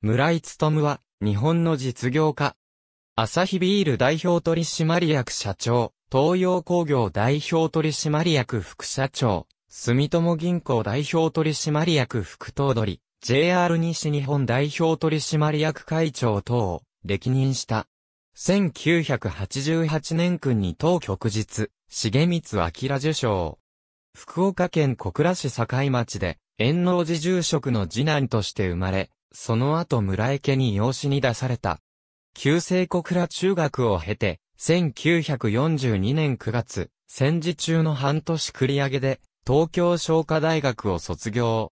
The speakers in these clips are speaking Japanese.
村井勤は、日本の実業家。アサヒビール代表取締役社長、東洋工業代表取締役副社長、住友銀行代表取締役副頭取、JR 西日本代表取締役会長等を歴任した。1988年君に当局日、重光明受賞。福岡県小倉市境町で、遠能寺住職の次男として生まれ、その後村井家に養子に出された。旧制小倉中学を経て、1942年9月、戦時中の半年繰り上げで、東京商科大学を卒業。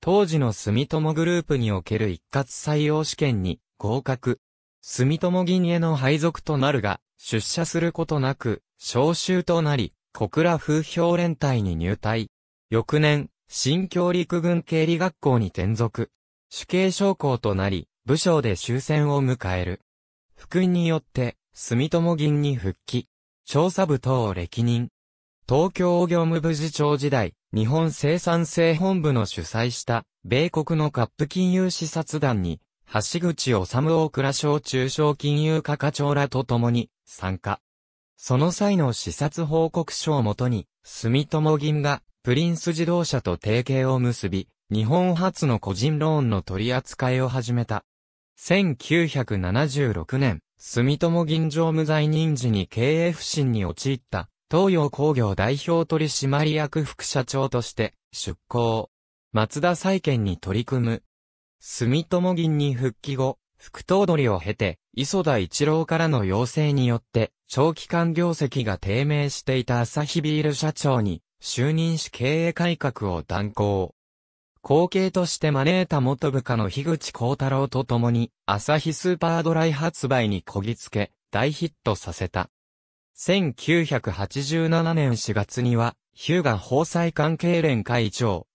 当時の住友グループにおける一括採用試験に合格。住友銀への配属となるが、出社することなく、召集となり、小倉風評連隊に入隊。翌年、新教陸軍経理学校に転属。主刑将校となり、武将で終戦を迎える。福音によって、住友銀に復帰。調査部等を歴任。東京業務部次長時代、日本生産性本部の主催した、米国のカップ金融視察団に、橋口治大倉省中小金融課課長らと共に参加。その際の視察報告書をもとに、住友銀がプリンス自動車と提携を結び、日本初の個人ローンの取り扱いを始めた。1976年、住友銀常務在任時に経営不振に陥った東洋工業代表取締役副社長として出向。松田再建に取り組む。住友銀に復帰後、副頭取を経て、磯田一郎からの要請によって、長期間業績が低迷していた朝日ビール社長に、就任し経営改革を断行。後継として招いた元部下の樋口幸太郎と共に、朝日スーパードライ発売にこぎつけ、大ヒットさせた。1987年4月には、ヒューガ法裁関係連会長、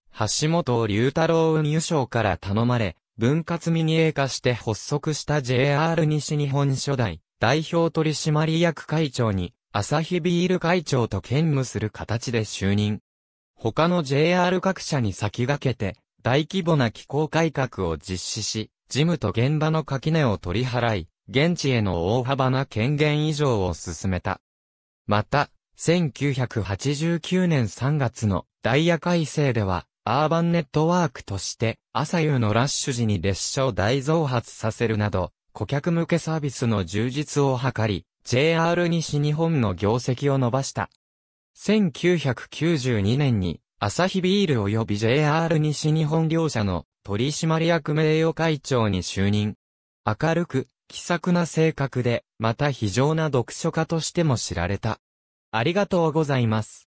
橋本龍太郎運輸省から頼まれ、分割民営化して発足した JR 西日本初代代表取締役会長にアサヒビール会長と兼務する形で就任。他の JR 各社に先駆けて、大規模な機構改革を実施し、事務と現場の垣根を取り払い、現地への大幅な権限以上を進めた。また、1989年3月のダイヤ改正では、アーバンネットワークとして、朝夕のラッシュ時に列車を大増発させるなど、顧客向けサービスの充実を図り、JR 西日本の業績を伸ばした。1992年に、アサヒビール及び JR 西日本両社の取締役名誉会長に就任。明るく、気さくな性格で、また非常な読書家としても知られた。ありがとうございます。